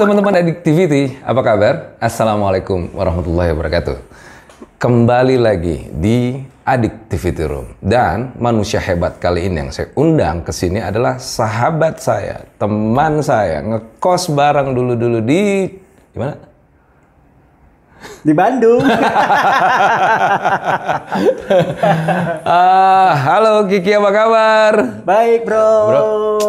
teman-teman Addictivity, apa kabar? Assalamualaikum warahmatullahi wabarakatuh. Kembali lagi di Addictivity Room. Dan manusia hebat kali ini yang saya undang ke sini adalah sahabat saya, teman saya, ngekos bareng dulu-dulu di... Gimana? Di Bandung. uh, halo Kiki, apa kabar? Baik bro, bro.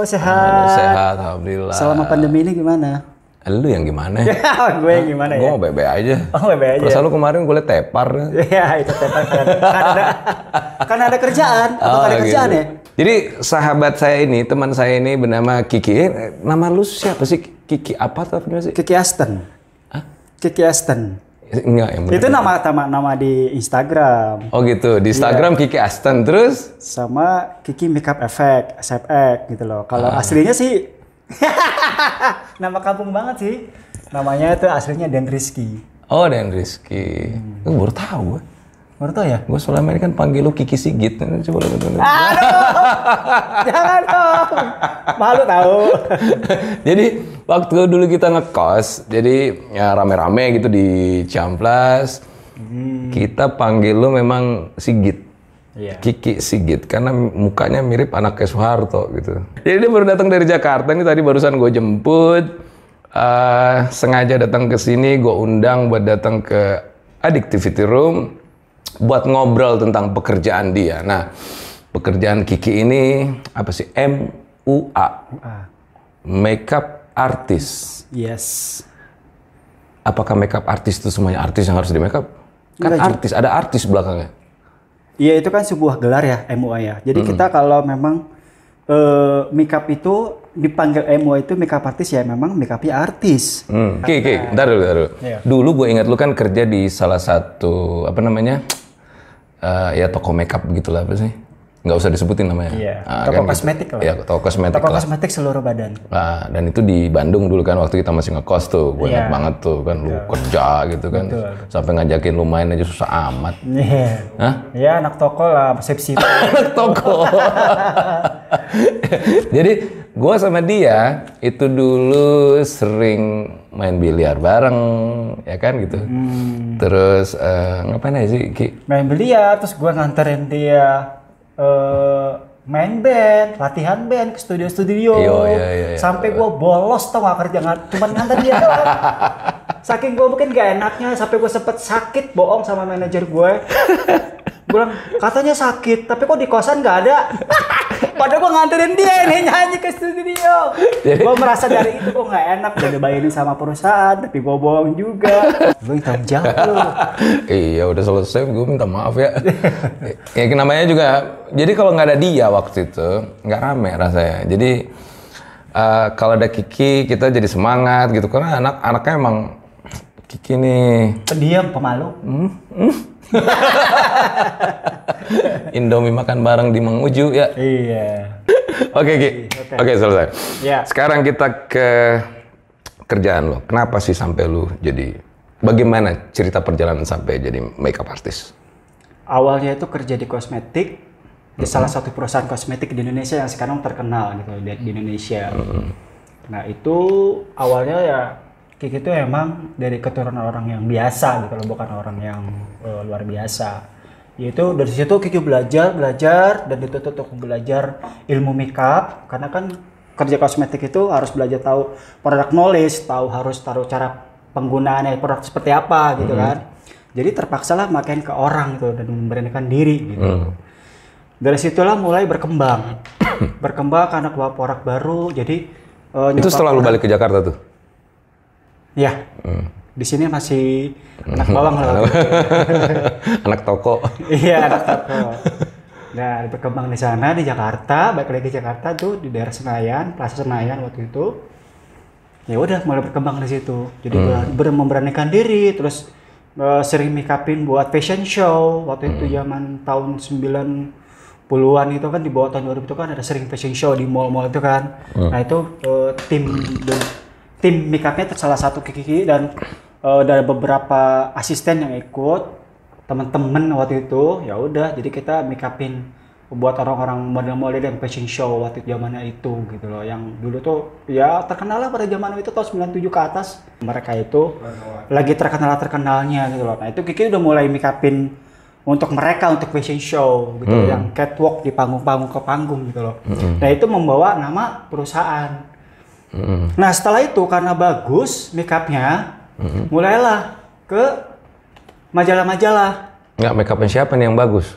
sehat. Aduh, sehat, Alhamdulillah. Selama pandemi ini gimana? lu yang gimana? gue yang gimana ya? Gue mau bebe aja. Oh bebe aja. Terus lu kemarin gue liat tepar. Iya itu tepar kan. ada, kan ada kan kerjaan. Apa oh, ada gitu. kerjaan ya? Jadi sahabat saya ini, teman saya ini bernama Kiki. Eh, nama lu siapa sih? Kiki apa tuh apa sih? Kiki Aston. Hah? Kiki Aston. Enggak, yang Itu nama nama nama di Instagram. Oh gitu, di iya. Instagram yeah. Kiki Aston terus sama Kiki Makeup Effect, SFX gitu loh. Kalau ah. aslinya sih Nama kampung banget sih. Namanya itu aslinya Den Rizky. Oh, Den Rizky. Hmm. Gue baru tahu. Baru tahu ya? Gue selama ini kan panggil lu Kiki Sigit. Nah, coba lu Aduh! Jangan dong! Malu tahu. jadi, waktu dulu kita ngekos, jadi ya rame-rame gitu di Ciamplas. Hmm. Kita panggil lu memang Sigit. Yeah. Kiki Sigit karena mukanya mirip anak Soeharto gitu. Jadi dia baru datang dari Jakarta ini tadi barusan gue jemput, uh, sengaja datang ke sini gue undang buat datang ke Addictivity Room buat ngobrol tentang pekerjaan dia. Nah pekerjaan Kiki ini apa sih MUA, ah. makeup artist. Yes. Apakah makeup artist itu semuanya artis yang harus di makeup? Kan artis, ada artis belakangnya. Iya itu kan sebuah gelar ya MUA ya. Jadi -hmm. kita kalau memang uh, makeup itu dipanggil MUA itu makeup artis ya memang makeupnya artis. Hmm. Oke oke, nah. ntar dulu, ntar dulu. Yeah. Dulu gue ingat lu kan kerja di salah satu apa namanya uh, ya toko makeup gitulah apa sih? nggak usah disebutin namanya. Iya. Nah, toko kan gitu. kosmetik lah. Iya, toko kosmetik. Toko kosmetik seluruh badan. Nah, dan itu di Bandung dulu kan waktu kita masih ngekos tuh, banyak yeah. banget tuh kan lu lu kerja gitu kan. Betul. Sampai ngajakin lu main aja susah amat. Iya. Yeah. Hah? Iya, anak toko lah, persepsi. anak toko. Jadi, gue sama dia itu dulu sering main biliar bareng ya kan gitu hmm. terus uh, ngapain aja sih Ki? main biliar terus gue nganterin dia uh, main band, latihan band ke studio-studio. Iya, iya, iya, iya. Sampai gue bolos tau gak kerja nggak cuma nganter dia doang. Saking gue mungkin gak enaknya, sampai gue sempet sakit bohong sama manajer gue. gue bilang katanya sakit tapi kok di kosan nggak ada padahal gue nganterin dia ini nyanyi ke studio gue merasa dari itu gue nggak enak udah dibayarin sama perusahaan tapi gue bohong juga gue hitam jawab iya udah selesai gue minta maaf ya ya namanya juga jadi kalau nggak ada dia waktu itu nggak rame rasanya jadi uh, kalau ada Kiki kita jadi semangat gitu karena anak anaknya emang Kiki nih pendiam pemalu hmm? Hmm? Indomie makan bareng di Menguju ya. Iya. Oke, Ki. Oke, selesai. Ya. Sekarang kita ke kerjaan lo. Kenapa sih sampai lu jadi bagaimana cerita perjalanan sampai jadi makeup artist? Awalnya itu kerja di kosmetik di salah satu perusahaan kosmetik di Indonesia yang sekarang terkenal gitu di Indonesia. Mm -hmm. Nah, itu awalnya ya Kiki itu emang dari keturunan orang yang biasa gitu loh, bukan orang yang uh, luar biasa yaitu dari situ Kiki belajar belajar dan ditutup untuk belajar ilmu makeup karena kan kerja kosmetik itu harus belajar tahu produk knowledge tahu harus taruh cara penggunaannya produk seperti apa gitu hmm. kan jadi terpaksa lah makin ke orang gitu dan memberanikan diri gitu hmm. dari situlah mulai berkembang berkembang karena keluar produk baru jadi uh, itu setelah balik ke Jakarta tuh ya hmm di sini masih anak bawang lah. anak toko. iya, anak toko. Nah, berkembang di sana di Jakarta, baik lagi di Jakarta tuh di daerah Senayan, Plaza Senayan waktu itu. Ya udah mulai berkembang di situ. Jadi hmm. ber, ber memberanikan diri terus uh, sering make upin buat fashion show waktu hmm. itu zaman tahun 9 puluhan itu kan di bawah tahun 2000 itu kan ada sering fashion show di mall-mall itu kan. Hmm. Nah, itu uh, tim tim makeupnya salah satu Kiki dan uh, eh, dari beberapa asisten yang ikut temen-temen waktu itu ya udah jadi kita makeupin buat orang-orang model-model yang fashion show waktu zamannya itu gitu loh yang dulu tuh ya terkenal lah pada zaman itu tahun 97 ke atas mereka itu lagi terkenal terkenalnya gitu loh nah itu Kiki udah mulai makeupin untuk mereka untuk fashion show gitu hmm. yang catwalk di panggung-panggung ke panggung gitu loh. Hmm. Nah itu membawa nama perusahaan mm Nah setelah itu karena bagus makeupnya, mm mm-hmm. mulailah ke majalah-majalah. Nggak makeupnya siapa nih yang bagus?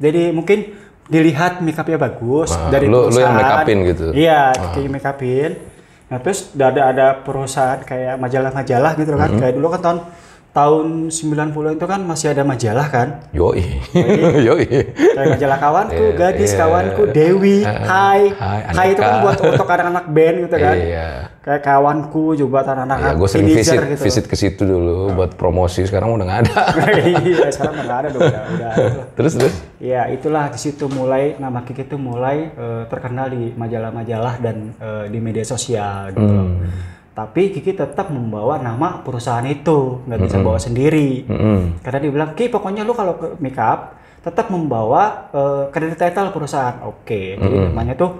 Jadi mungkin dilihat makeupnya bagus dari lu, perusahaan. Lu yang makeupin gitu? Iya, Wah. kayak makeupin. Nah terus ada ada perusahaan kayak majalah-majalah gitu kan. mm Kayak dulu kan tahun tahun 90 itu kan masih ada majalah kan? Yoi. Yoi. Yoi. Kayak majalah kawanku, yeah, gadis yeah. kawanku, Dewi, Hai. Hai, hai itu kan buat untuk anak-anak band gitu kan. Yeah. Kayak kawanku juga buat anak-anak yeah, Gue visit, gitu. visit ke situ dulu buat promosi. Sekarang udah gak ada. iya, sekarang udah nggak ada dong. Udah, terus terus? Ya itulah di situ mulai nama Kiki itu mulai uh, terkenal di majalah-majalah dan uh, di media sosial gitu. Hmm tapi Kiki tetap membawa nama perusahaan itu nggak bisa mm -hmm. bawa sendiri mm -hmm. karena dibilang Ki pokoknya lu kalau ke make up tetap membawa uh, kredit title perusahaan oke okay. jadi mm -hmm. namanya tuh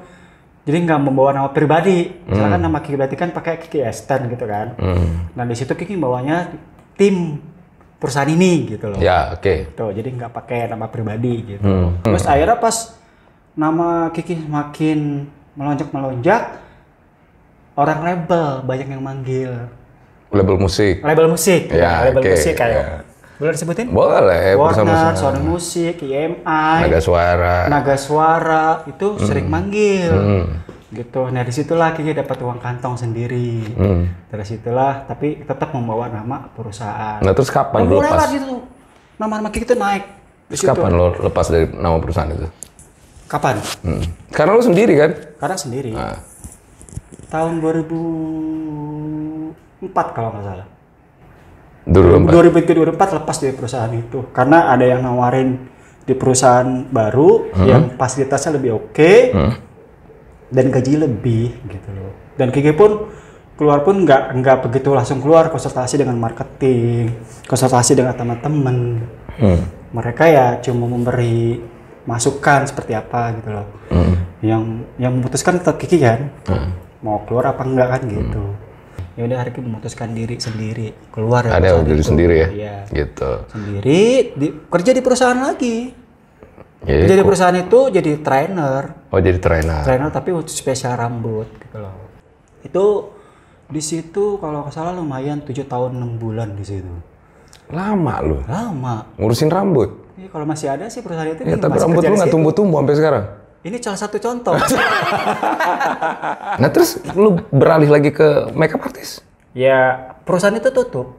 jadi nggak membawa nama pribadi misalkan mm. nama Kiki berarti kan pakai Kiki Esten gitu kan mm. nah di situ Kiki bawanya tim perusahaan ini gitu loh ya oke okay. tuh gitu, jadi nggak pakai nama pribadi gitu mm. terus akhirnya pas nama Kiki semakin melonjak melonjak orang label banyak yang manggil. Label musik. Label musik. Ya, nah, label okay. musik kayak. ya. Boleh disebutin? Boleh. Warner, Sony Musik, EMI Naga Suara. Naga Suara itu hmm. sering manggil. Hmm. Gitu. Nah, disitulah kita dapat uang kantong sendiri. Hmm. Dari situlah tapi tetap membawa nama perusahaan. Nah, terus kapan lo lu lepas? gitu. Nama-nama kita naik. Terus kapan lo lepas dari nama perusahaan itu? Kapan? Hmm. Karena lo sendiri kan? Karena sendiri. Nah tahun 2004 kalau nggak salah. 2004. 2003 2004 lepas dari perusahaan itu karena ada yang nawarin di perusahaan baru hmm. yang fasilitasnya lebih oke okay, hmm. dan gaji lebih gitu loh. Dan Kiki pun keluar pun nggak nggak begitu langsung keluar konsultasi dengan marketing, konsultasi dengan teman-teman. Hmm. Mereka ya cuma memberi masukan seperti apa gitu loh. Hmm. Yang yang memutuskan tetap Kiki kan. Hmm mau keluar apa enggak kan hmm. gitu hmm. ya udah akhirnya memutuskan diri sendiri keluar ada ada diri sendiri ya? ya gitu sendiri di, kerja di perusahaan lagi ya jadi, jadi perusahaan itu jadi trainer oh jadi trainer trainer tapi untuk spesial rambut gitu loh itu di situ kalau nggak salah lumayan tujuh tahun enam bulan di situ lama loh. lama ngurusin rambut ya, kalau masih ada sih perusahaan itu ya, iya, tapi rambut lu nggak tumbuh-tumbuh sampai sekarang ini salah satu contoh. nah terus lu beralih lagi ke makeup artist? Ya perusahaan itu tutup.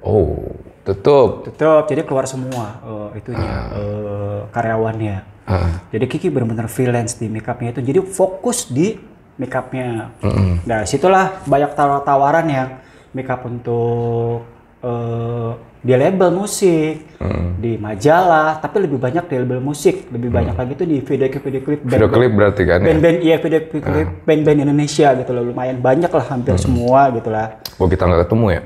Oh tutup. Tutup jadi keluar semua uh, itunya uh. Uh, karyawannya. Uh. Jadi Kiki benar-benar freelance di makeupnya itu. Jadi fokus di makeupnya. Mm -hmm. Nah situlah banyak tawar-tawaran yang makeup untuk uh, di label musik, hmm. di majalah, tapi lebih banyak di label musik, lebih hmm. banyak lagi itu di video klip video klip band, video klip berarti kan ya? band-band iya video klip hmm. band-band Indonesia gitu loh lumayan banyak lah hampir hmm. semua gitu lah. Oh kita nggak ketemu ya?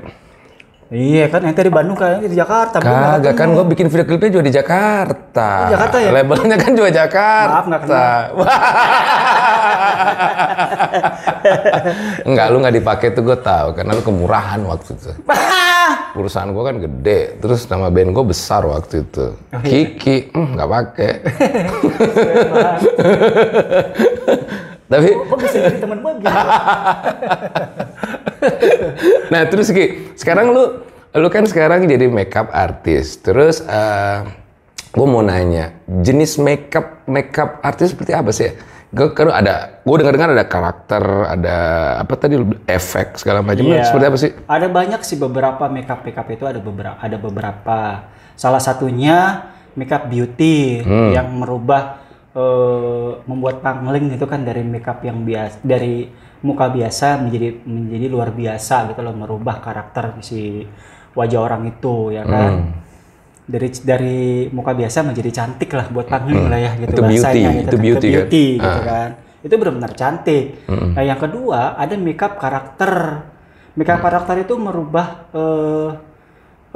Iya kan yang tadi Bandung kan di Jakarta. Kagak kan gue bikin video klipnya juga di Jakarta. Oh, Jakarta ya. Labelnya kan juga Jakarta. Maaf nggak kenal. Enggak lu nggak dipakai tuh gue tahu karena lu kemurahan waktu itu. Perusahaan gue kan gede, terus nama band gue besar waktu itu. Oh, iya. Kiki hmm, nggak mm, pakai. Tapi. Kok bisa jadi teman gue gitu? nah terus Ki, sekarang lu lu kan sekarang jadi makeup artis. Terus uh, eh, gue mau nanya, jenis makeup makeup artis seperti apa sih? Gue kan ada, gue dengar-dengar ada karakter, ada apa tadi efek segala macam. Yeah. Seperti apa sih? Ada banyak sih beberapa makeup makeup itu ada beberapa ada beberapa. Salah satunya makeup beauty hmm. yang merubah uh, membuat pangling itu kan dari makeup yang biasa dari muka biasa menjadi menjadi luar biasa gitu loh merubah karakter si wajah orang itu ya kan hmm. dari dari muka biasa menjadi cantik lah buat pangling hmm. lah ya gitu itu beauty. gitu itu kan. beauty, beauty kan? gitu ah. kan itu benar-benar cantik hmm. nah yang kedua ada makeup karakter makeup hmm. karakter itu merubah uh,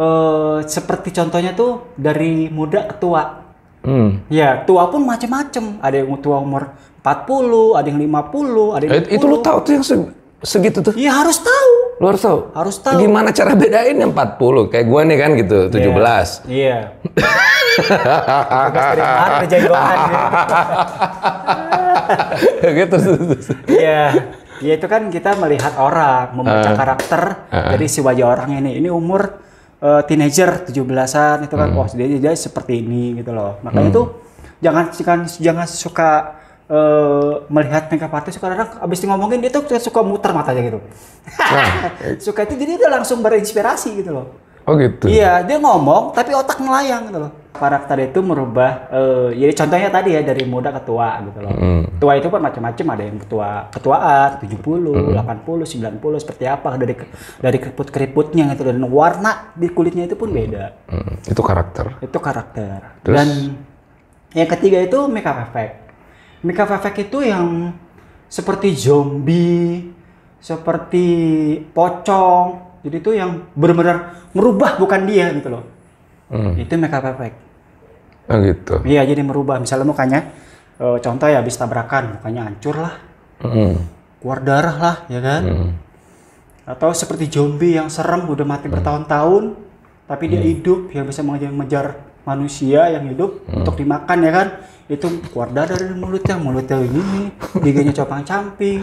uh, seperti contohnya tuh dari muda ke tua Hmm. Ya, tua pun macem-macem. Ada yang tua umur 40, ada yang 50, ada yang 50. Eh, itu lu tahu tuh yang se segitu tuh? Ya harus tahu. Lu harus tahu? Harus tahu. Gimana cara bedain yang 40? Kayak gua nih kan gitu, 17. Iya. Yeah. Yeah. Tugas Ada jagoan gitu. Iya. Ya itu kan kita melihat orang, membaca uh, karakter uh, ah. dari si wajah orang ini. Ini umur uh, teenager 17-an itu kan hmm. wah dia, dia seperti ini gitu loh. Makanya hmm. tuh jangan jangan jangan suka uh, melihat makeup artist suka kadang abis ngomongin dia tuh suka muter matanya gitu. Nah, suka itu jadi dia langsung berinspirasi gitu loh. Oh gitu. Iya, dia ngomong tapi otak melayang gitu loh karakter itu merubah uh, eh, jadi ya contohnya tadi ya dari muda ke tua gitu loh. Mm. Tua itu kan macam-macam ada yang ketua ketuaan 70, mm. 80, 90 seperti apa dari dari keriput-keriputnya gitu dan warna di kulitnya itu pun mm. beda. Mm. Itu karakter. Itu karakter. Terus? Dan yang ketiga itu makeup effect. Makeup effect itu yang seperti zombie, seperti pocong. Jadi itu yang benar-benar merubah bukan dia gitu loh Hmm. Itu makeup effect. Oh gitu. Iya, jadi merubah. Misalnya mukanya, eh, contoh ya habis tabrakan, mukanya hancur lah. Hmm. Keluar darah lah, ya kan? Hmm. Atau seperti zombie yang serem udah mati hmm. bertahun-tahun, tapi hmm. dia hidup, yang bisa mengejar manusia yang hidup hmm. untuk dimakan ya kan itu keluar darah dari mulutnya mulutnya ini giginya copang camping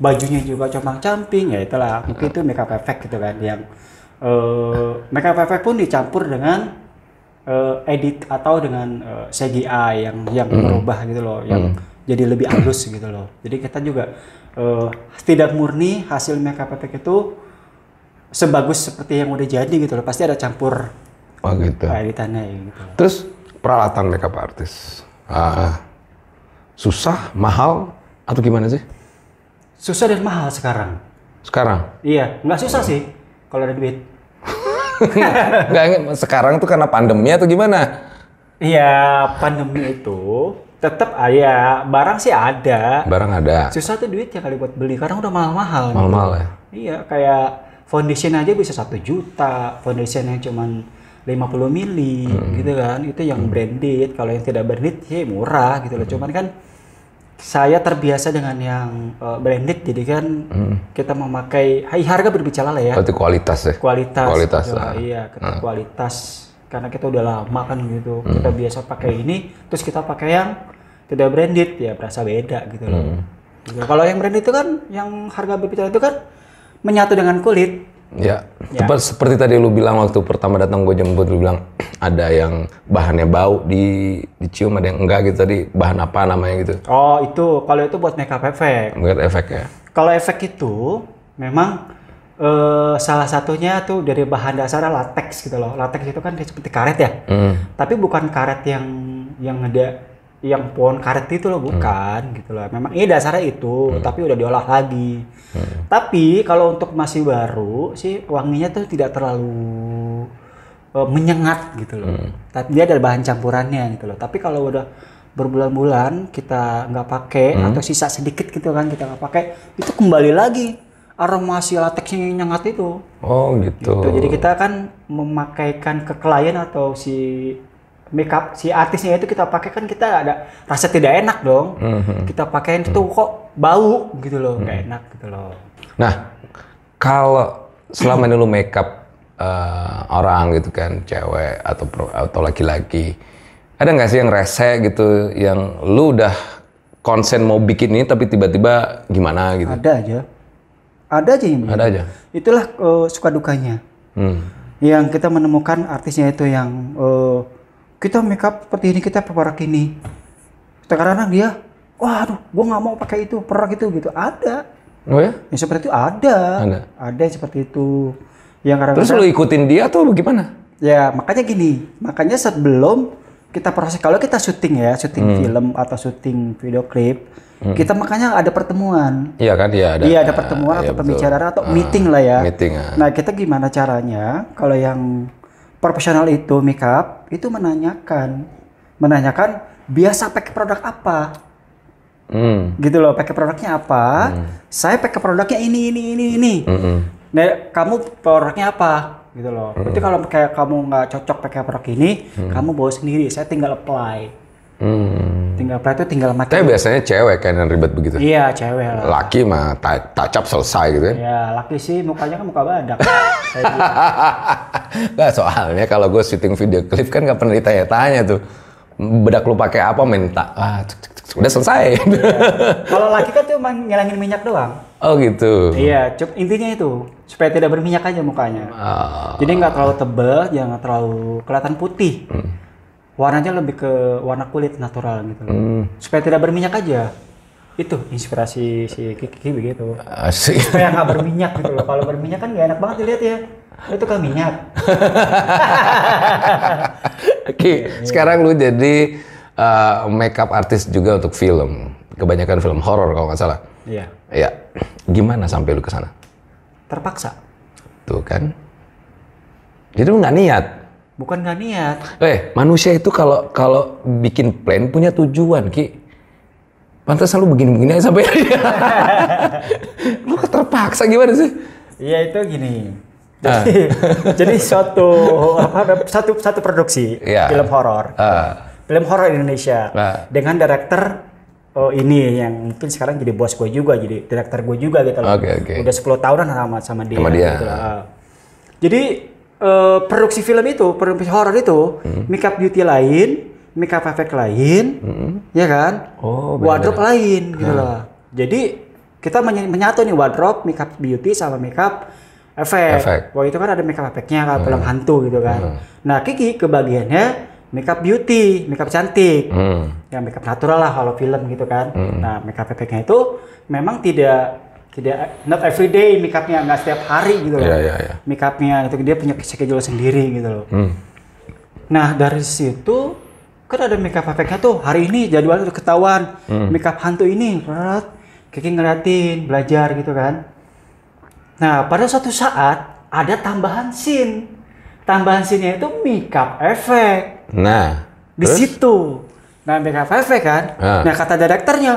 bajunya juga copang camping ya itulah mungkin itu makeup effect gitu kan yang uh, eh, makeup effect pun dicampur dengan uh, edit atau dengan uh, eh, CGI yang yang mm. berubah gitu loh, yang mm. jadi lebih halus gitu loh. Jadi kita juga uh, tidak murni hasil makeup effect itu sebagus seperti yang udah jadi gitu loh. Pasti ada campur oh, gitu. editannya ya, gitu. Terus peralatan makeup artis. Ah, susah, mahal atau gimana sih? Susah dan mahal sekarang. Sekarang? Iya, nggak susah oh. sih kalau ada duit Nggak, sekarang tuh karena pandemi atau gimana? Iya, pandemi itu tetap ah, ya barang sih ada. Barang ada. Susah tuh duit ya kali buat beli karena udah mahal-mahal. Gitu. Mahal-mahal gitu. ya. Iya, kayak foundation aja bisa satu juta, foundation yang cuman 50 mili hmm. gitu kan. Itu yang hmm. branded, kalau yang tidak branded sih murah gitu loh. Hmm. Cuman kan saya terbiasa dengan yang uh, branded jadi kan hmm. kita memakai hai, harga berbicara lah ya berarti kualitas ya kualitas kualitas ah. iya hmm. kualitas karena kita udah lama kan gitu hmm. kita biasa pakai ini terus kita pakai yang tidak branded ya berasa beda gitu hmm. loh gitu. kalau yang branded itu kan yang harga berbicara itu kan menyatu dengan kulit Ya, ya. seperti tadi lu bilang waktu pertama datang gue jemput lu bilang ada yang bahannya bau di dicium ada yang enggak gitu tadi bahan apa namanya gitu. Oh, itu kalau itu buat makeup efek. Makeup efek ya. Kalau efek itu memang eh, salah satunya tuh dari bahan dasarnya latex gitu loh. Latex itu kan seperti karet ya. Mm. Tapi bukan karet yang yang ada yang pohon karet itu loh hmm. bukan hmm. gitu loh. Memang ini iya, dasarnya itu, hmm. tapi udah diolah lagi. Hmm. Tapi kalau untuk masih baru sih wanginya tuh tidak terlalu uh, menyengat gitu loh. Hmm. Tapi dia ada bahan campurannya gitu loh. Tapi kalau udah berbulan-bulan kita nggak pakai hmm. atau sisa sedikit gitu kan kita nggak pakai, itu kembali lagi aroma si lateksnya yang nyengat itu. Oh gitu. gitu. Jadi kita kan memakaikan ke klien atau si makeup si artisnya itu kita pakai kan kita ada rasa tidak enak dong. Mm-hmm. Kita pakaiin itu mm-hmm. kok bau gitu loh, nggak mm-hmm. enak gitu loh. Nah, kalau selama ini lu makeup uh, eh, orang gitu kan, cewek atau pro, atau laki-laki, ada nggak sih yang rese gitu, yang lu udah konsen mau bikin ini tapi tiba-tiba gimana gitu? Ada aja, ada aja ini. Ada aja. Itulah uh, suka dukanya. Hmm. Yang kita menemukan artisnya itu yang uh, kita make up seperti ini kita perak ini kadang-kadang dia waduh gua gue nggak mau pakai itu perak itu gitu ada oh ya yang seperti itu ada ada, ada yang seperti itu yang karena. terus lu ikutin dia atau lu gimana ya makanya gini makanya sebelum kita proses kalau kita syuting ya syuting hmm. film atau syuting video klip hmm. kita makanya ada pertemuan iya kan iya ada iya ada pertemuan ya, atau ya, pembicaraan atau ah, meeting lah ya meeting ah. nah kita gimana caranya kalau yang profesional itu makeup itu menanyakan menanyakan biasa pakai produk apa mm. gitu loh pakai produknya apa mm. saya pakai produknya ini ini ini ini -mm. nah kamu produknya apa gitu loh mm. berarti kalau kayak kamu nggak cocok pakai produk ini mm. kamu bawa sendiri saya tinggal apply hmm. tinggal apply itu tinggal makan. tapi biasanya cewek kan yang ribet begitu iya cewek lah laki mah tak tacap selesai gitu ya iya laki sih mukanya kan muka badak Gak soalnya kalau gue syuting video klip kan gak pernah ditanya-tanya tuh. Bedak lu pakai apa minta? Ah, cuk, cuk, cuk, udah selesai. kalau laki kan cuma ngilangin minyak doang. Oh gitu. Iya, cuk, intinya itu supaya tidak berminyak aja mukanya. Oh. Jadi nggak terlalu tebel jangan ya terlalu kelihatan putih. Hmm. Warnanya lebih ke warna kulit natural gitu. Hmm. Supaya tidak berminyak aja itu inspirasi si Kiki begitu. Asik. Kayak nggak berminyak gitu loh. Kalau berminyak kan gak enak banget dilihat ya. Itu kan minyak. Ki, sekarang lu jadi uh, makeup artist juga untuk film. Kebanyakan film horor kalau nggak salah. Iya. Iya. Gimana sampai lu ke sana? Terpaksa. Tuh kan. Jadi lu nggak niat. Bukan nggak niat. Eh, manusia itu kalau kalau bikin plan punya tujuan, Ki pantas selalu begini-begini aja sampai lu terpaksa gimana sih iya itu gini ah. jadi, uh. jadi suatu apa satu satu produksi yeah. film horor uh. film horor Indonesia uh. dengan director oh ini yang mungkin sekarang jadi bos gue juga jadi director gue juga gitu loh okay, okay. udah 10 tahunan sama sama dia, sama dia. Gitu Uh. jadi uh, produksi film itu produksi horor itu hmm. makeup beauty lain makeup efek lain, mm-hmm. ya kan? Oh, wardrobe lain gitu nah. loh. Jadi kita menyatu nih wardrobe, makeup beauty sama makeup effect. effect. Wah itu kan ada makeup efeknya kan, hmm. film hantu gitu kan. Mm. Nah Kiki kebagiannya makeup beauty, makeup cantik, mm. ya makeup natural lah kalau film gitu kan. Mm. Nah makeup efeknya itu memang tidak tidak not everyday makeupnya nggak setiap hari gitu loh. Yeah, yeah, iya. Makeupnya itu dia punya schedule sendiri gitu loh. Mm. Nah dari situ kan ada makeup efeknya tuh hari ini jadwal udah ketahuan hmm. makeup hantu ini rat kiki ngeliatin belajar gitu kan nah pada suatu saat ada tambahan scene tambahan scene-nya itu makeup efek nah di terus? situ nah makeup efek kan nah, nah kata direkturnya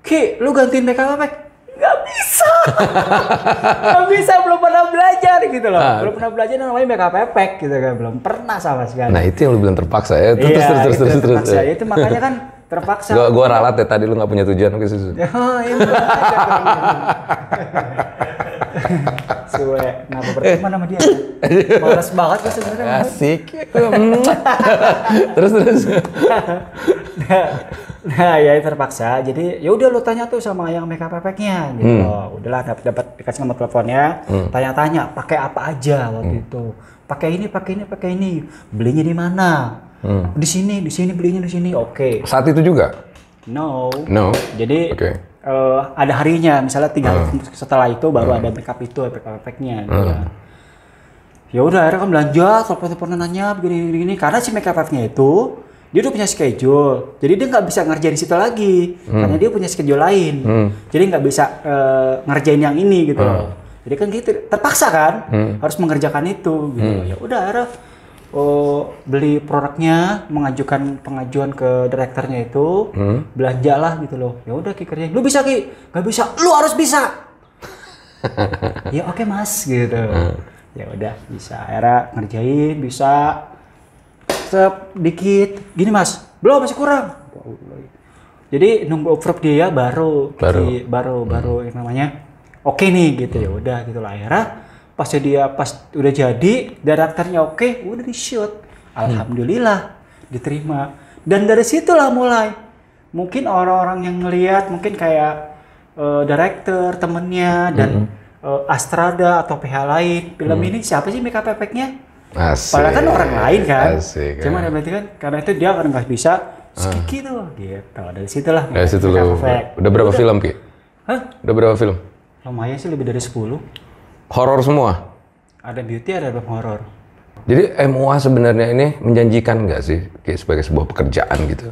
ki lu gantiin makeup efek nggak bisa Gak bisa, belum pernah belajar gitu loh. Nah. Belum pernah belajar yang namanya makeup effect gitu kan. Belum pernah sama sekali. Nah itu yang lu bilang terpaksa ya. Terus, iya, terus, terus, terus, terus. Terpaksa. Terus. Itu makanya kan terpaksa. Gua, gua ralat ya tadi lu gak punya tujuan. Oke, susu. Oh, iya, iya, iya. Suwe, kenapa berteman eh. sama dia? Kan? Males banget gue sebenarnya. Asik. terus terus. nah, nah, ya terpaksa. Jadi ya udah lu tanya tuh sama yang makeup efeknya gitu. Hmm. udahlah dapat dapat dikasih nomor teleponnya, hmm. tanya-tanya pakai apa aja waktu hmm. itu. Pakai ini, pakai ini, pakai ini. Belinya di mana? Hmm. Di sini, di sini belinya di sini. Oke. Okay. Saat itu juga? No. No. Jadi okay uh, ada harinya misalnya tiga uh. Ah. hari setelah itu baru uh. ada backup itu backup efeknya ah. gitu. Uh. ya udah akhirnya kan belanja telepon telepon nanya begini begini karena si makeup efeknya itu dia udah punya schedule jadi dia nggak bisa ngerjain situ lagi hmm. karena dia punya schedule lain hmm. jadi nggak bisa uh, ngerjain yang ini gitu uh. jadi kan kita gitu, terpaksa kan hmm. harus mengerjakan itu gitu hmm. ya udah akhirnya uh, beli produknya, mengajukan pengajuan ke direkturnya itu, hmm? lah gitu loh. Ya udah Ki kerja, Lu bisa Ki? Gak bisa. Lu harus bisa. ya oke okay, Mas gitu. Hmm. Ya udah bisa. Era ngerjain bisa. Sep, dikit. Gini Mas, belum masih kurang. Ya Jadi nunggu approve dia ya, baru baru di, baru, baru hmm. yang namanya oke okay nih gitu ya hmm. ya udah gitulah lah akhirnya pas dia pas udah jadi karakternya oke okay, udah di shoot hmm. alhamdulillah diterima dan dari situlah mulai mungkin orang-orang yang ngelihat mungkin kayak uh, director temennya dan hmm. uh, Astrada atau pihak lain film hmm. ini siapa sih makeup efeknya padahal kan orang lain kan Asik, eh. cuman ya. berarti kan karena itu dia kan nggak bisa ah. Skiki tuh gitu dari situlah dari situ udah berapa udah. film Ki? Hah? udah berapa film lumayan sih lebih dari sepuluh horor semua? Ada beauty, ada film horor. Jadi MUA sebenarnya ini menjanjikan nggak sih kayak sebagai sebuah pekerjaan gitu?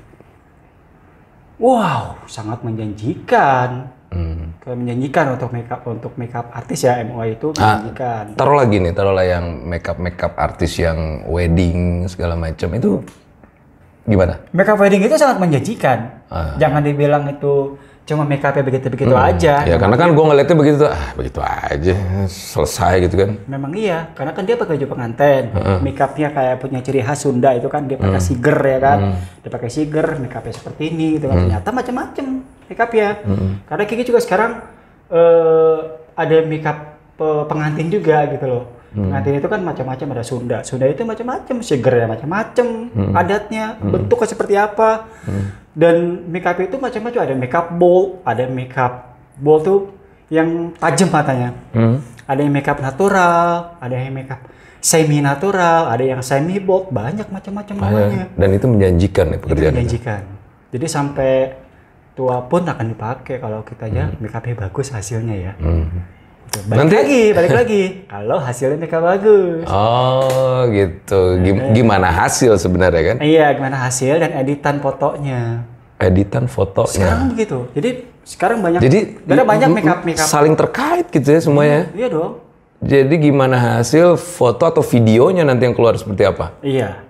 Wow, sangat menjanjikan. Hmm. menjanjikan untuk makeup untuk makeup artis ya MUA itu ah, menjanjikan. Ah, taruh lagi nih, taruhlah yang makeup makeup artis yang wedding segala macam itu gimana? Makeup wedding itu sangat menjanjikan. Ah. Jangan dibilang itu cuma make up begitu-begitu hmm. aja. Ya karena kan gue ngeliatnya begitu, ah begitu aja, selesai gitu kan. Memang iya, karena kan dia pakai baju pengantin, hmm. make upnya kayak punya ciri khas Sunda itu kan dia pakai hmm. siger ya kan, hmm. dia pakai siger, make upnya seperti ini gitu kan. Hmm. Ternyata macam-macam make ya Hmm. Karena Kiki juga sekarang uh, ada make up eh, pengantin juga gitu loh. Hmm. Pengantin itu kan macam-macam ada Sunda. Sunda itu macam-macam, segernya macam-macam, hmm. adatnya, hmm. bentuknya seperti apa. Hmm. Dan makeup itu macam-macam, ada makeup bowl, ada makeup bowl tuh yang tajam katanya Hmm. Ada yang makeup natural, ada yang makeup semi natural, ada yang semi bold, banyak macam-macam namanya. Dan itu menjanjikan ya pekerjaan. Itu menjanjikan. Itu. Jadi sampai tua pun akan dipakai kalau kita ya hmm. makeupnya bagus hasilnya ya. Hmm. Gitu. Balik Nanti... lagi, balik lagi. Kalau hasilnya mereka bagus. Oh, gitu. Iya. Gimana hasil sebenarnya kan? Iya, gimana hasil dan editan fotonya. Editan fotonya. Sekarang begitu. Jadi sekarang banyak. Jadi banyak makeup makeup. Saling terkait gitu ya semuanya. Hmm, iya dong. Jadi gimana hasil foto atau videonya nanti yang keluar seperti apa? Iya.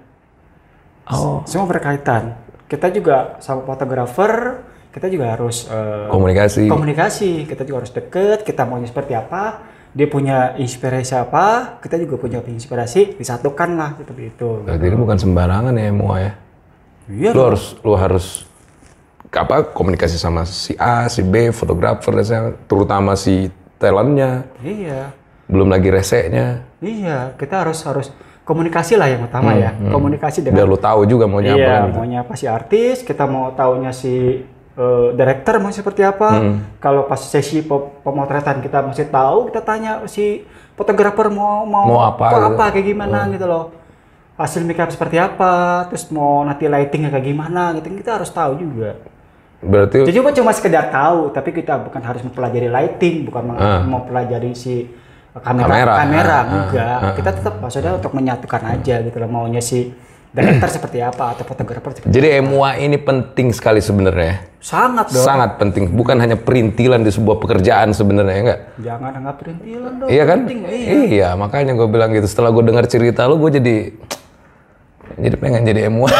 Oh. Semua berkaitan. Kita juga sama fotografer, kita juga harus uh, komunikasi. Komunikasi, kita juga harus deket, kita maunya seperti apa, dia punya inspirasi apa, kita juga punya inspirasi, disatukan lah gitu gitu. Jadi bukan sembarangan ya MUA ya. Iya. Lu harus lu harus apa komunikasi sama si A, si B, fotografer dan terutama si talentnya. Iya. Belum lagi reseknya. Iya, kita harus harus komunikasi lah yang utama hmm, ya. Hmm. Komunikasi dengan Biar lu tahu juga mau nyapa. apa. Iya, kan gitu. Mau nyapa apa si artis, kita mau taunya si uh, director mau seperti apa. Hmm. Kalau pas sesi pemotretan kita masih tahu, kita tanya si fotografer mau mau, mau apa, apa, apa gitu. kayak gimana hmm. gitu loh. Hasil makeup seperti apa, terus mau nanti lightingnya kayak gimana gitu kita harus tahu juga. Berarti Jadi cuma cuma sekedar tahu, tapi kita bukan harus mempelajari lighting, bukan uh. Ah. pelajari si kamera kamera, kamera uh, ah. juga. Uh, ah. uh, kita tetap maksudnya untuk menyatukan hmm. aja gitu loh maunya si director seperti apa atau fotografer seperti Jadi apa. MUA ini penting sekali sebenarnya ya. Sangat dong. Sangat penting. Bukan hanya perintilan di sebuah pekerjaan sebenarnya, ya enggak? Jangan anggap perintilan dong. Iya kan? Penting, iya. iya, makanya gue bilang gitu. Setelah gue dengar cerita lu, gue jadi jadi pengen jadi emu.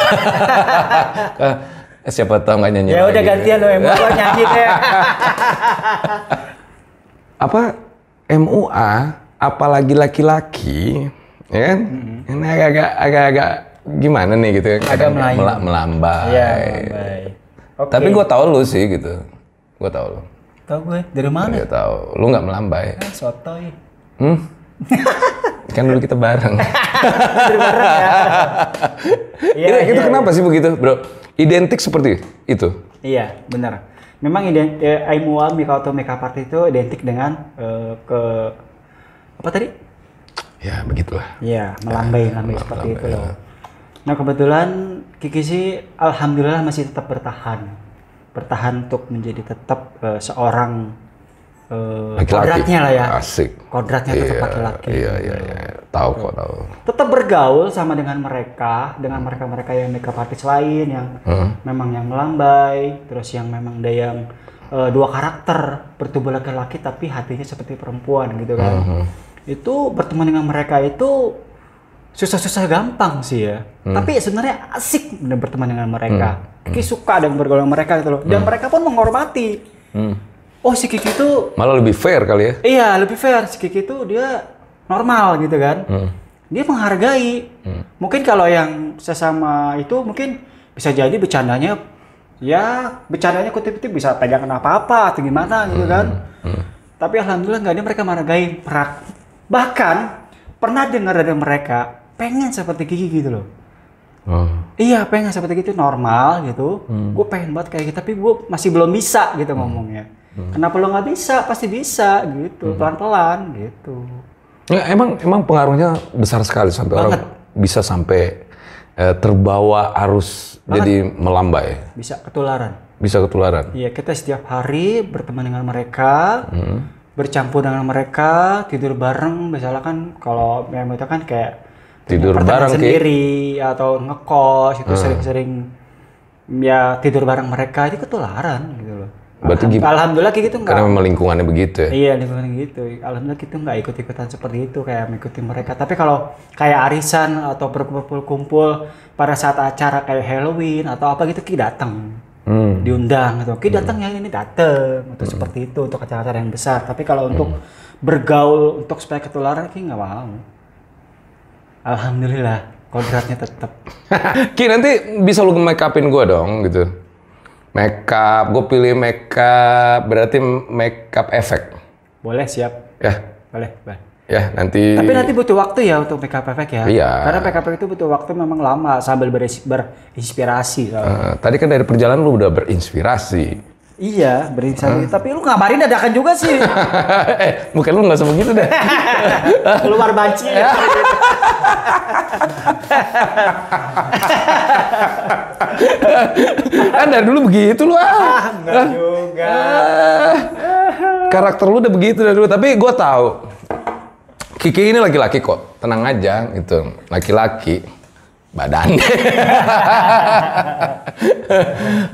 Eh, siapa tahu nggak nyanyi. Ya udah gantian lo emu, lo nyanyi deh. Apa MUA apalagi laki-laki, ya kan? Mm -hmm. Ini agak-agak gimana nih gitu ya? Agak melayu. Melambai. Ya, melambai Okay. Tapi gue tau lu sih gitu. Gue tau lu. Tau gue dari mana? Gue iya, tau. Lu gak melambai. Eh, sotoy. Hmm. kan dulu kita bareng. bareng ya. ya, itu, ya, itu ya. kenapa iya. sih begitu, bro? Identik seperti itu. Iya, benar. Memang identik. Ya, eh, Mika Mikauto Makeup Art itu identik dengan eh, ke apa tadi? Ya begitulah. Iya, melambai, melambai, ya, melambai seperti melambai, itu Ya. Nah kebetulan Kiki sih alhamdulillah masih tetap bertahan, bertahan untuk menjadi tetap uh, seorang uh, eh, laki kodratnya lah ya. Asik. Kodratnya tetap iya, laki-laki. Iya, iya, iya, iya. Tahu kok tahu. Tetap bergaul sama dengan mereka, dengan mereka-mereka yang makeup artist lain yang hmm. memang yang melambai, terus yang memang ada yang uh, dua karakter, bertubuh laki-laki tapi hatinya seperti perempuan gitu kan. Hmm. Itu berteman dengan mereka itu susah-susah gampang sih ya. Hmm. Tapi sebenarnya asik berteman dengan mereka. Hmm. hmm. Kiki suka dengan bergaul dengan mereka gitu loh. Dan hmm. mereka pun menghormati. Hmm. Oh si Kiki itu malah lebih fair kali ya? Iya lebih fair. Si Kiki itu dia normal gitu kan. Hmm. Dia menghargai. Hmm. Mungkin kalau yang sesama itu mungkin bisa jadi bercandanya ya bercandanya kutip-kutip bisa pegang kenapa apa atau gimana gitu kan. Hmm. hmm. Tapi alhamdulillah nggak ada mereka menghargai. Bahkan pernah dengar dari mereka pengen seperti Kiki gitu loh. Oh. Iya pengen seperti itu normal gitu. Hmm. Gue pengen banget kayak gitu tapi gue masih belum bisa gitu hmm. ngomongnya. Hmm. Kenapa lo nggak bisa? Pasti bisa gitu hmm. pelan-pelan gitu. Ya, emang emang pengaruhnya besar sekali sampai banget. orang bisa sampai eh, terbawa arus banget. jadi melambai. Bisa ketularan. Bisa ketularan. Iya kita setiap hari berteman dengan mereka. Hmm bercampur dengan mereka tidur bareng misalnya kan kalau memang itu kan kayak tidur bareng sendiri kayak... atau ngekos itu ah. sering-sering hmm. ya tidur bareng mereka itu ketularan gitu loh. Berarti Alham, Alhamdulillah kayak gitu enggak. Karena memang lingkungannya begitu ya. Iya, lingkungan gitu. Alhamdulillah kita gitu, enggak ikut-ikutan seperti itu kayak mengikuti mereka. Tapi kalau kayak arisan atau berkumpul-kumpul pada saat acara kayak Halloween atau apa gitu ki datang. Hmm. Diundang atau gitu. Ki hmm. datang hmm. yang ini datang. atau hmm. seperti itu untuk acara-acara yang besar. Tapi kalau untuk bergaul untuk supaya ketularan ki nggak mau. Alhamdulillah, kodratnya tetap. Ki nanti bisa lu make upin gue dong gitu. Make up, gue pilih make up berarti make up efek. Boleh siap. Ya. Boleh, boleh. Ya nanti. Tapi nanti butuh waktu ya untuk make up efek ya. Iya. Karena make up itu butuh waktu memang lama sambil berinspirasi. Uh, tadi kan dari perjalanan lu udah berinspirasi Iya, berinisiatif. Huh? Gitu. Tapi lu ngabarin dadakan juga sih. eh, mungkin lu nggak sama gitu deh. Keluar banci. ya. kan dari dulu begitu lu ah. Enggak ah, juga. Ah. Karakter lu udah begitu dari dulu, tapi gua tahu. Kiki ini laki-laki kok, tenang aja gitu. Laki-laki badannya.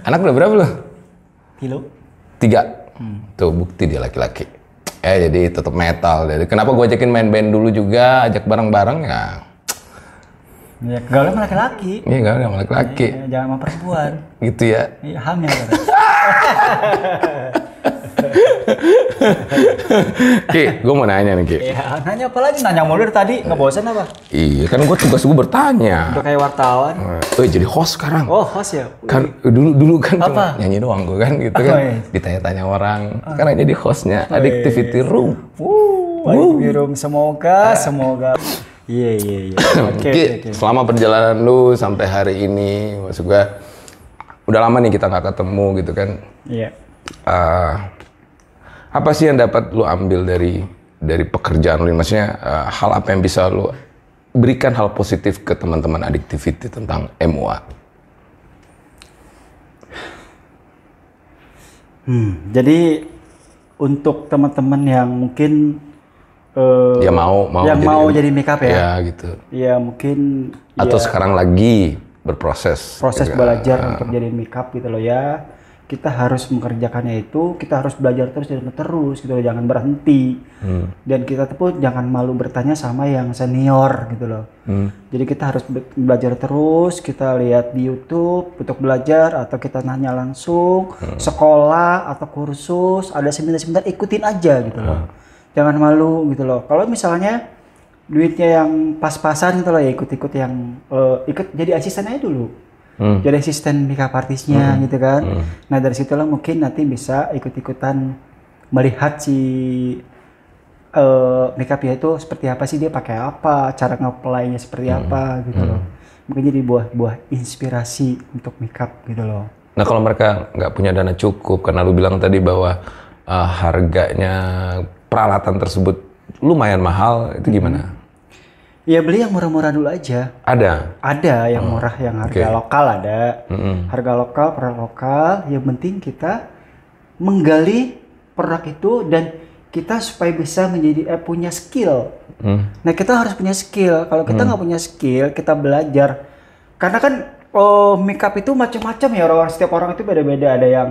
Anak udah berapa lu? Kilo? Tiga. Hmm. Tuh bukti dia laki-laki. Eh jadi tetap metal. Jadi kenapa gue ajakin main band dulu juga, ajak bareng-bareng ya. Ya, gaulnya sama laki-laki. Iya, gaulnya sama laki-laki. Ya, jangan sama perempuan. gitu ya. Iya, hamil. Ki, gue mau nanya nih Ki. Ya, nanya apa lagi? Nanya mulu tadi, nggak bosan apa? Iya, kan gue tugas gue bertanya. Udah kayak wartawan. Eh, jadi host sekarang. Oh, host ya? Kan dulu dulu kan apa? cuma nyanyi doang gue kan gitu kan. Oh, iya. Ditanya-tanya orang. Ah. Sekarang jadi hostnya oh, iya. Addictivity iya, iya. Room. Wuh, Addictivity Room. Semoga, ah. semoga. Iya, iya, iya. Oke, selama perjalanan lu sampai hari ini, maksud gue, udah lama nih kita nggak ketemu gitu kan. Iya. Yeah. Uh, apa sih yang dapat lu ambil dari dari pekerjaan lu? Maksudnya uh, hal apa yang bisa lu berikan hal positif ke teman-teman adiktiviti tentang MUA? Hmm, jadi untuk teman-teman yang mungkin uh, ya mau mau yang jadi, mau jadi makeup ya, ya gitu. Ya mungkin atau ya, sekarang lagi berproses proses ya, belajar uh, untuk jadi makeup gitu loh ya kita harus mengerjakannya itu kita harus belajar terus dan terus gitu loh jangan berhenti hmm. dan kita pun jangan malu bertanya sama yang senior gitu loh hmm. jadi kita harus be belajar terus kita lihat di YouTube untuk belajar atau kita nanya langsung hmm. sekolah atau kursus ada seminar-seminar ikutin aja gitu loh hmm. jangan malu gitu loh kalau misalnya duitnya yang pas-pasan gitu loh ya ikut-ikut yang uh, ikut jadi asistennya dulu hmm. jadi asisten makeup artisnya hmm. gitu kan hmm. nah dari situlah mungkin nanti bisa ikut-ikutan melihat si uh, eh, makeupnya itu seperti apa sih dia pakai apa cara ngeplaynya seperti hmm. apa gitu hmm. loh mungkin jadi buah-buah inspirasi untuk makeup gitu loh nah kalau mereka nggak punya dana cukup karena lu bilang tadi bahwa uh, harganya peralatan tersebut lumayan mahal itu gimana? Hmm Ya beli yang murah-murah dulu aja. Ada. Ada yang oh. murah yang harga okay. lokal ada. Hmm. Harga lokal, produk lokal. Yang penting kita menggali produk itu dan kita supaya bisa menjadi eh, punya skill. Mm. Nah kita harus punya skill. Kalau kita hmm. nggak mm. punya skill, kita belajar. Karena kan oh, makeup itu macam-macam ya orang setiap orang itu beda-beda. Ada yang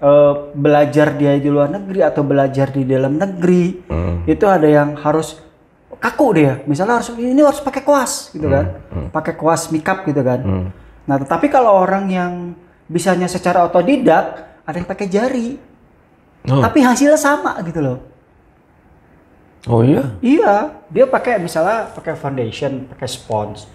uh, belajar dia di luar negeri atau belajar di dalam negeri. mm. Itu ada yang harus kaku dia. Misalnya harus ini harus pakai kuas gitu hmm, kan. Hmm. Pakai kuas makeup gitu kan. Hmm. Nah, tetapi kalau orang yang bisanya secara otodidak, ada yang pakai jari. Oh. Tapi hasilnya sama gitu loh. Oh iya? Iya, dia pakai misalnya pakai foundation, pakai sponge.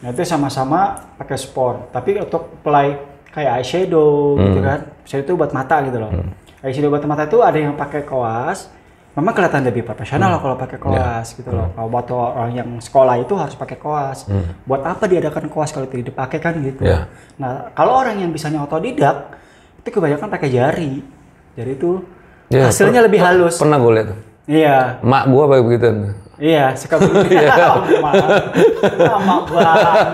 Nah, itu sama-sama pakai spons, tapi untuk apply kayak eyeshadow gitu hmm. gitu kan. saya itu buat mata gitu loh. Hmm. Eyeshadow buat mata itu ada yang pakai kuas memang kelihatan lebih profesional hmm. kalau pakai ya. koas yeah. gitu loh. Hmm. Kalau buat orang yang sekolah itu harus pakai koas. Hmm. Buat apa diadakan koas kalau tidak dipakai kan gitu. Yeah. Nah, kalau orang yang bisanya otodidak itu kebanyakan pakai jari. Jadi itu yeah, hasilnya lebih halus. Pernah gue lihat. Iya. Mak gua pakai begitu. Iya, iya, suka Iya. lama banget.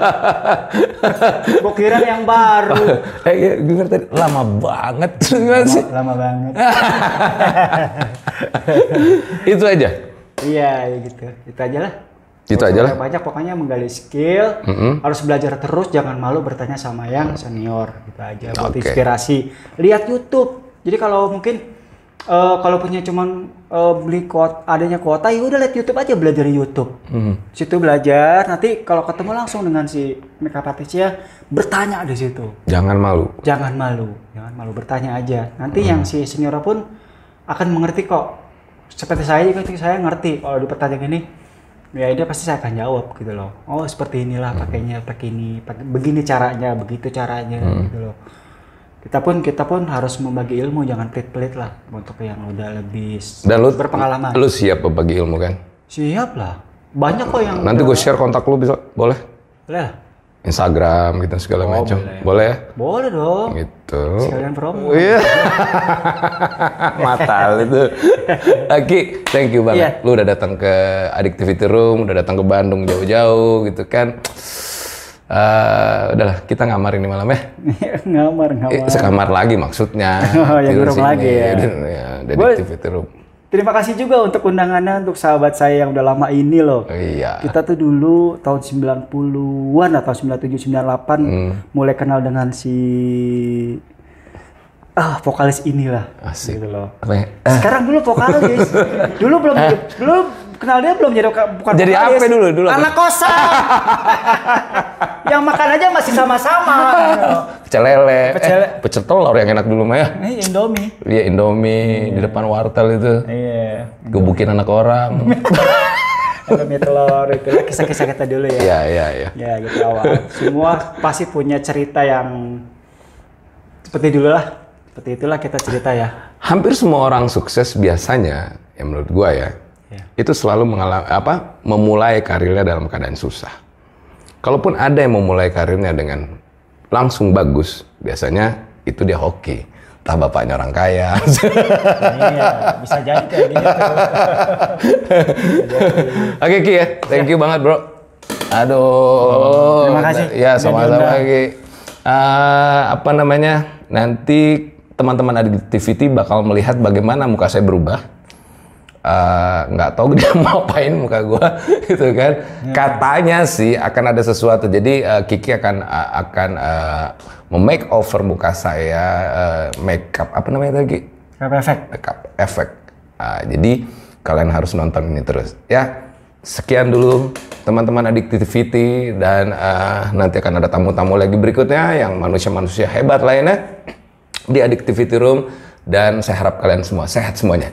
Gue kira yang baru. eh, iya, gue tadi lama banget. Lama, sih? Lama banget. Itu aja. Iya, iya, gitu. Itu aja lah. Itu aja lah. Banyak pokoknya menggali skill, mm -hmm. harus belajar terus, jangan malu bertanya sama yang senior gitu aja buat okay. inspirasi. Lihat YouTube. Jadi kalau mungkin uh, kalau punya cuman uh, beli kuota, adanya kuota ya udah lihat YouTube aja belajar di YouTube. Hmm. Situ belajar, nanti kalau ketemu langsung dengan si makeup artist ya bertanya di situ. Jangan malu. Jangan malu, jangan malu bertanya aja. Nanti hmm. yang si senior pun akan mengerti kok. Seperti saya juga saya ngerti kalau di pertanyaan ini ya dia pasti saya akan jawab gitu loh. Oh, seperti inilah hmm. pakainya, pakai ini, pakai begini caranya, begitu caranya hmm. gitu loh kita pun kita pun harus membagi ilmu jangan pelit-pelit lah untuk yang udah lebih Dan lu, berpengalaman. Lu siap berbagi ilmu kan? Siap lah. Banyak kok yang Nanti gue share kontak lu bisa boleh? Boleh. Instagram gitu segala oh, macam. Boleh. boleh ya? Boleh dong. Gitu. Sekalian promo. Iya. Mata lu tuh. Aki, thank you banget. Yeah. Lu udah datang ke Addictivity Room, udah datang ke Bandung jauh-jauh gitu kan. Uh, udahlah kita ngamar ini malam ya. Iya, ngamar, ngamar. Eh, sekamar lagi maksudnya. Oh, yang grup lagi ya. Dan, ya itu ya, room. Terima kasih juga untuk undangannya untuk sahabat saya yang udah lama ini loh. iya. Kita tuh dulu tahun 90-an atau 97 98 hmm. mulai kenal dengan si ah vokalis inilah Asik. gitu loh. Ya? Sekarang dulu vokalis. dulu belum eh. dulu kenal dia belum jadi bukan jadi apa dulu dulu anak kosan yang makan aja masih sama-sama pecel lele eh, pecel eh, pecel telur yang enak dulu mah ya indomie iya indomie yeah. di depan wartel itu iya yeah. gebukin anak orang indomie telur itu kisah-kisah kita dulu ya iya iya iya ya gitu awal semua pasti punya cerita yang seperti dulu lah seperti itulah kita cerita ya hampir semua orang sukses biasanya ya menurut gua ya Ya. itu selalu mengalami apa memulai karirnya dalam keadaan susah. Kalaupun ada yang memulai karirnya dengan langsung bagus, biasanya itu dia hoki. Entah bapaknya orang kaya. iya, bisa jadi kayak gitu. Oke Ki ya, thank you banget bro. Aduh. terima kasih. Ya sama-sama Ki. Eh, apa namanya? Nanti teman-teman ada di TVT bakal melihat bagaimana muka saya berubah Eh, nggak uh, tahu dia mau apain muka gue gitu kan iya. katanya sih akan ada sesuatu jadi uh, Kiki akan uh, akan uh, memake over muka saya uh, makeup apa namanya lagi makeup efek makeup efek uh, ah, jadi kalian harus nonton ini terus ya sekian dulu teman-teman addictivity dan uh, nanti akan ada tamu-tamu lagi berikutnya yang manusia-manusia hebat lainnya di addictivity room dan saya harap kalian semua sehat semuanya